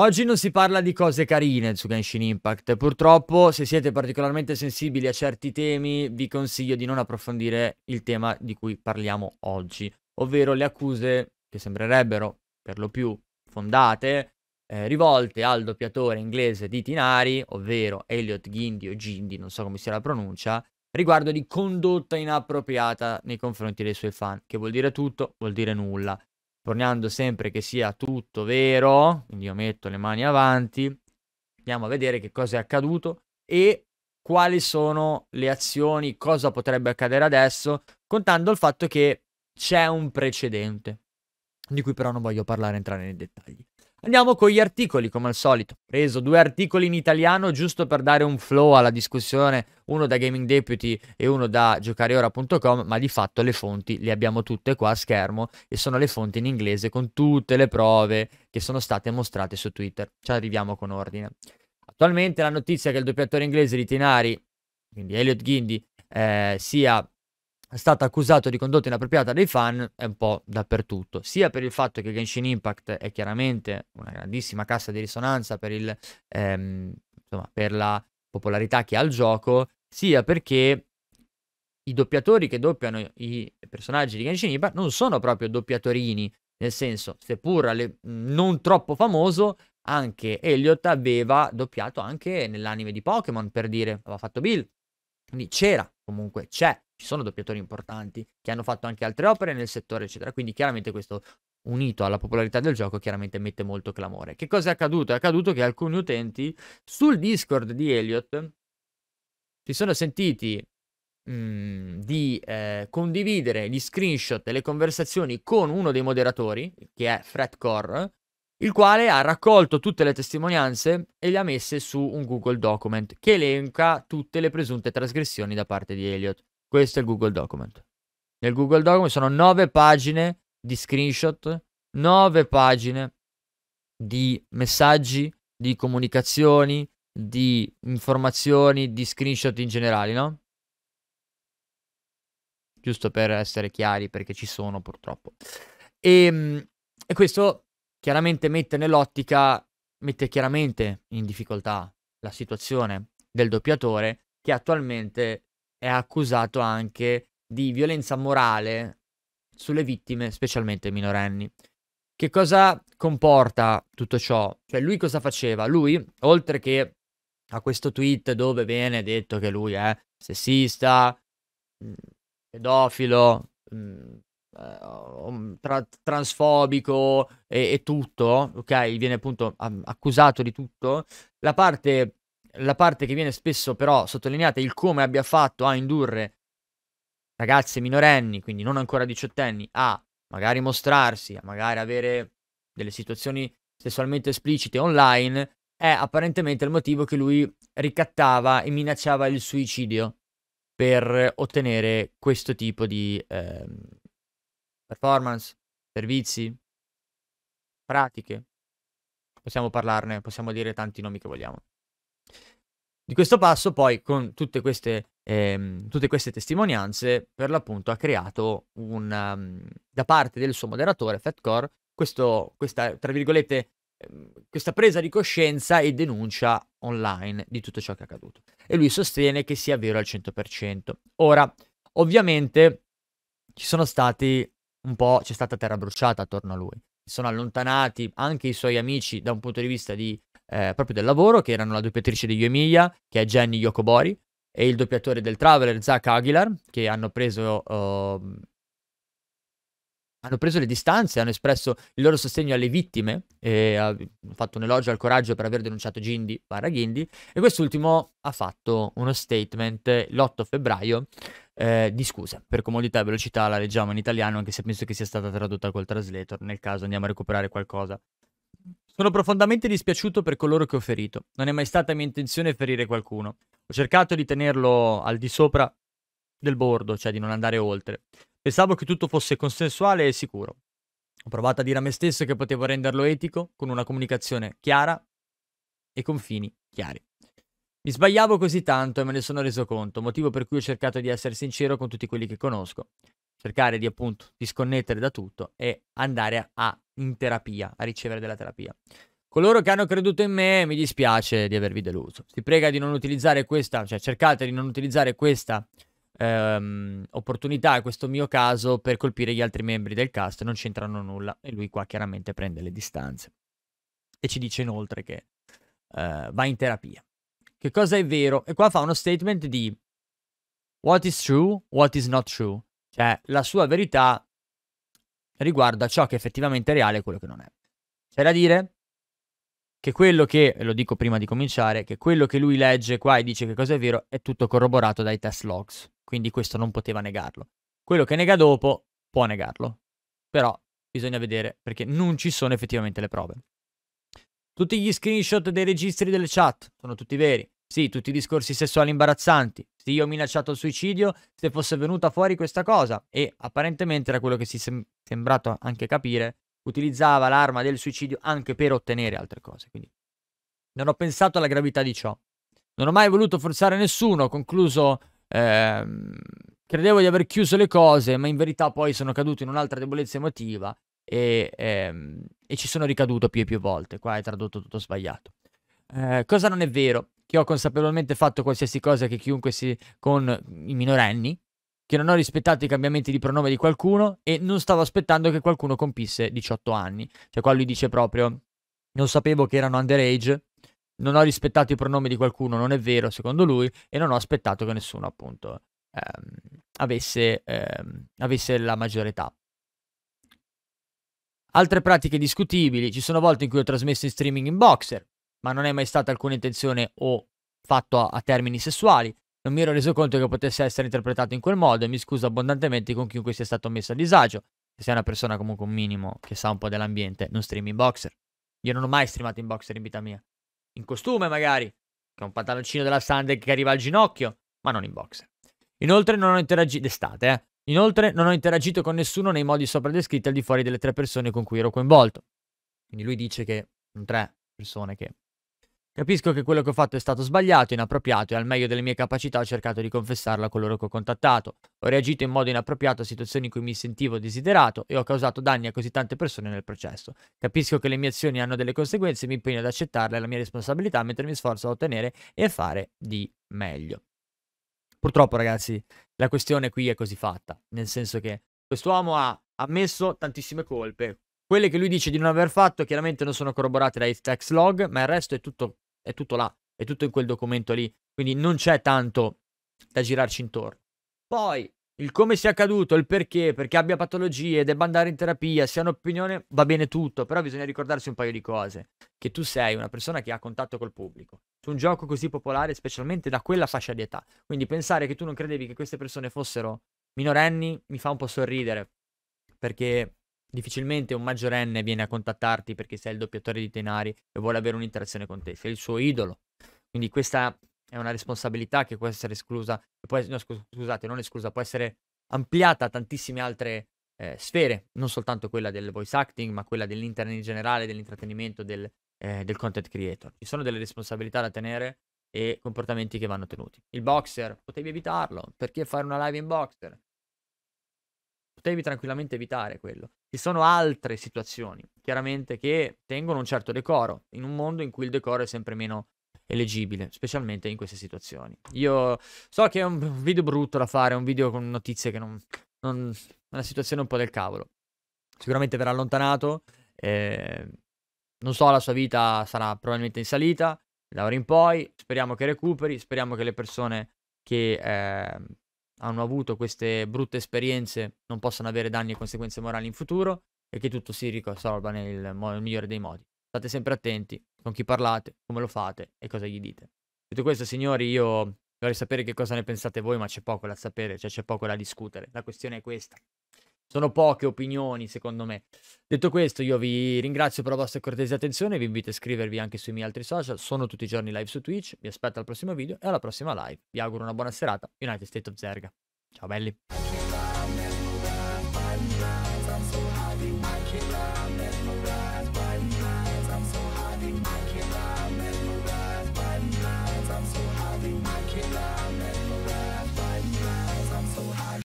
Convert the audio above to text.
Oggi non si parla di cose carine su Genshin Impact. Purtroppo, se siete particolarmente sensibili a certi temi, vi consiglio di non approfondire il tema di cui parliamo oggi, ovvero le accuse che sembrerebbero per lo più fondate eh, rivolte al doppiatore inglese di Tinari, ovvero Elliot Gindi o Gindi, non so come sia la pronuncia, riguardo di condotta inappropriata nei confronti dei suoi fan, che vuol dire tutto, vuol dire nulla tornando sempre che sia tutto vero, quindi io metto le mani avanti, andiamo a vedere che cosa è accaduto e quali sono le azioni, cosa potrebbe accadere adesso, contando il fatto che c'è un precedente, di cui però non voglio parlare, entrare nei dettagli. Andiamo con gli articoli, come al solito. Ho preso due articoli in italiano giusto per dare un flow alla discussione, uno da Gaming Deputy e uno da giocareora.com, ma di fatto le fonti le abbiamo tutte qua a schermo e sono le fonti in inglese con tutte le prove che sono state mostrate su Twitter. Ci arriviamo con ordine. Attualmente la notizia è che il doppiatore inglese di Tenari, quindi Elliot Ghindy, eh, sia stato accusato di condotta inappropriata dai fan è un po' dappertutto, sia per il fatto che Genshin Impact è chiaramente una grandissima cassa di risonanza per, il, ehm, insomma, per la popolarità che ha il gioco, sia perché i doppiatori che doppiano i personaggi di Genshin Impact non sono proprio doppiatorini, nel senso, seppur alle, non troppo famoso, anche Elliot aveva doppiato anche nell'anime di Pokémon, per dire, aveva fatto Bill, quindi c'era comunque c'è, ci sono doppiatori importanti che hanno fatto anche altre opere nel settore, eccetera. Quindi chiaramente questo unito alla popolarità del gioco chiaramente mette molto clamore. Che cosa è accaduto? È accaduto che alcuni utenti sul Discord di Elliot si sono sentiti mhmm, di eh, condividere gli screenshot e le conversazioni con uno dei moderatori, che è Fredcore, il quale ha raccolto tutte le testimonianze e le ha messe su un Google Document che elenca tutte le presunte trasgressioni da parte di Elliot. Questo è il Google Document. Nel Google Document sono nove pagine di screenshot, nove pagine di messaggi, di comunicazioni, di informazioni, di screenshot in generale, no? Giusto per essere chiari, perché ci sono purtroppo. E, ehm, e questo chiaramente mette nell'ottica, mette chiaramente in difficoltà la situazione del doppiatore che attualmente è accusato anche di violenza morale sulle vittime, specialmente minorenni. Che cosa comporta tutto ciò? Cioè lui cosa faceva? Lui, oltre che a questo tweet dove viene detto che lui è sessista, mm, pedofilo, mm, eh, um, tra- transfobico e-, e, tutto, ok? Viene appunto accusato di tutto. La parte, la parte che viene spesso però sottolineata è il come abbia fatto a indurre ragazze minorenni, quindi non ancora diciottenni, a magari mostrarsi, a magari avere delle situazioni sessualmente esplicite online, è apparentemente il motivo che lui ricattava e minacciava il suicidio per ottenere questo tipo di, eh, performance, servizi, pratiche. Possiamo parlarne, possiamo dire tanti nomi che vogliamo. Di questo passo poi con tutte queste, ehm, tutte queste testimonianze per l'appunto ha creato un, um, da parte del suo moderatore Fatcore questo, questa, tra virgolette, ehm, questa presa di coscienza e denuncia online di tutto ciò che è accaduto. E lui sostiene che sia vero al 100%. Ora, ovviamente ci sono stati un po' c'è stata terra bruciata attorno a lui. Sono allontanati anche i suoi amici da un punto di vista di, eh, proprio del lavoro, che erano la doppiatrice di Yuemiya, che è Jenny Yokobori, e il doppiatore del Traveler, Zach Aguilar, che hanno preso... Uh, hanno preso le distanze, hanno espresso il loro sostegno alle vittime, e hanno fatto un elogio al coraggio per aver denunciato Gindi, Barra e quest'ultimo ha fatto uno statement l'8 febbraio eh, di scusa. Per comodità e velocità la leggiamo in italiano, anche se penso che sia stata tradotta col translator, nel caso andiamo a recuperare qualcosa. Sono profondamente dispiaciuto per coloro che ho ferito. Non è mai stata mia intenzione ferire qualcuno. Ho cercato di tenerlo al di sopra del bordo, cioè di non andare oltre. Pensavo che tutto fosse consensuale e sicuro. Ho provato a dire a me stesso che potevo renderlo etico con una comunicazione chiara e confini chiari. Mi sbagliavo così tanto e me ne sono reso conto, motivo per cui ho cercato di essere sincero con tutti quelli che conosco, cercare di appunto disconnettere da tutto e andare a, a in terapia, a ricevere della terapia. Coloro che hanno creduto in me, mi dispiace di avervi deluso. Si prega di non utilizzare questa, cioè cercate di non utilizzare questa ehm, opportunità, questo mio caso, per colpire gli altri membri del cast, non c'entrano nulla. E lui qua chiaramente prende le distanze. E ci dice inoltre che eh, va in terapia che cosa è vero. E qua fa uno statement di what is true, what is not true. Cioè, la sua verità riguarda ciò che è effettivamente reale e quello che non è. C'è da dire che quello che, lo dico prima di cominciare, che quello che lui legge qua e dice che cosa è vero è tutto corroborato dai test logs, quindi questo non poteva negarlo. Quello che nega dopo può negarlo, però bisogna vedere perché non ci sono effettivamente le prove. Tutti gli screenshot dei registri delle chat sono tutti veri. Sì, tutti i discorsi sessuali imbarazzanti. Sì, io ho minacciato il suicidio se fosse venuta fuori questa cosa. E apparentemente, da quello che si è sem sembrato anche capire, utilizzava l'arma del suicidio anche per ottenere altre cose. Quindi non ho pensato alla gravità di ciò. Non ho mai voluto forzare nessuno, ho concluso. Ehm, credevo di aver chiuso le cose, ma in verità poi sono caduto in un'altra debolezza emotiva e, ehm, e ci sono ricaduto più e più volte. Qua è tradotto tutto sbagliato. Eh, cosa non è vero? Che ho consapevolmente fatto qualsiasi cosa che chiunque si... con i minorenni, che non ho rispettato i cambiamenti di pronome di qualcuno e non stavo aspettando che qualcuno compisse 18 anni. Cioè qua lui dice proprio, non sapevo che erano underage, non ho rispettato i pronomi di qualcuno, non è vero secondo lui, e non ho aspettato che nessuno appunto ehm, avesse, ehm, avesse la maggiore età. Altre pratiche discutibili, ci sono volte in cui ho trasmesso in streaming in boxer, ma non è mai stata alcuna intenzione o fatto a, a termini sessuali. Non mi ero reso conto che potesse essere interpretato in quel modo e mi scuso abbondantemente con chiunque sia stato messo a disagio. Se sei una persona comunque un minimo che sa un po' dell'ambiente, non stream in boxer. Io non ho mai streamato in boxer in vita mia. In costume magari, con un pantaloncino della Sandek che arriva al ginocchio, ma non in boxer. Inoltre non ho interagito, d'estate eh, Inoltre non ho interagito con nessuno nei modi sopra descritti al di fuori delle tre persone con cui ero coinvolto. Quindi lui dice che sono mm, tre persone che... Capisco che quello che ho fatto è stato sbagliato, inappropriato e al meglio delle mie capacità ho cercato di confessarlo a coloro che ho contattato. Ho reagito in modo inappropriato a situazioni in cui mi sentivo desiderato e ho causato danni a così tante persone nel processo. Capisco che le mie azioni hanno delle conseguenze e mi impegno ad accettarle, è la mia responsabilità mentre mi sforzo a ottenere e a fare di meglio. Purtroppo, ragazzi, la questione qui è così fatta, nel senso che quest'uomo ha ammesso tantissime colpe. Quelle che lui dice di non aver fatto chiaramente non sono corroborate dai tax log, ma il resto è tutto, è tutto là, è tutto in quel documento lì, quindi non c'è tanto da girarci intorno. Poi il come sia accaduto, il perché, perché abbia patologie, debba andare in terapia, sia un'opinione, va bene tutto, però bisogna ricordarsi un paio di cose, che tu sei una persona che ha contatto col pubblico, su un gioco così popolare, specialmente da quella fascia di età, quindi pensare che tu non credevi che queste persone fossero minorenni mi fa un po' sorridere, perché difficilmente un maggiorenne viene a contattarti perché sei il doppiatore di Tenari e vuole avere un'interazione con te, sei il suo idolo, quindi questa è una responsabilità che può essere esclusa, può, no, scusate, non esclusa, può essere ampliata a tantissime altre eh, sfere, non soltanto quella del voice acting, ma quella dell'internet in generale, dell'intrattenimento, del, eh, del content creator. Ci sono delle responsabilità da tenere e comportamenti che vanno tenuti. Il boxer, potevi evitarlo, perché fare una live in boxer? Potevi tranquillamente evitare quello. Ci sono altre situazioni, chiaramente, che tengono un certo decoro, in un mondo in cui il decoro è sempre meno elegibile, specialmente in queste situazioni. Io so che è un video brutto da fare, è un video con notizie che non... non è una situazione un po' del cavolo. Sicuramente verrà allontanato, eh, non so, la sua vita sarà probabilmente in salita, da ora in poi, speriamo che recuperi, speriamo che le persone che eh, hanno avuto queste brutte esperienze non possano avere danni e conseguenze morali in futuro e che tutto si risolva nel, nel migliore dei modi. State sempre attenti, con chi parlate, come lo fate e cosa gli dite. Detto questo, signori, io vorrei sapere che cosa ne pensate voi, ma c'è poco da sapere, cioè c'è poco da discutere. La questione è questa. Sono poche opinioni, secondo me. Detto questo, io vi ringrazio per la vostra cortesia e attenzione, vi invito a iscrivervi anche sui miei altri social, sono tutti i giorni live su Twitch, vi aspetto al prossimo video e alla prossima live. Vi auguro una buona serata, United State of Zerga. Ciao belli!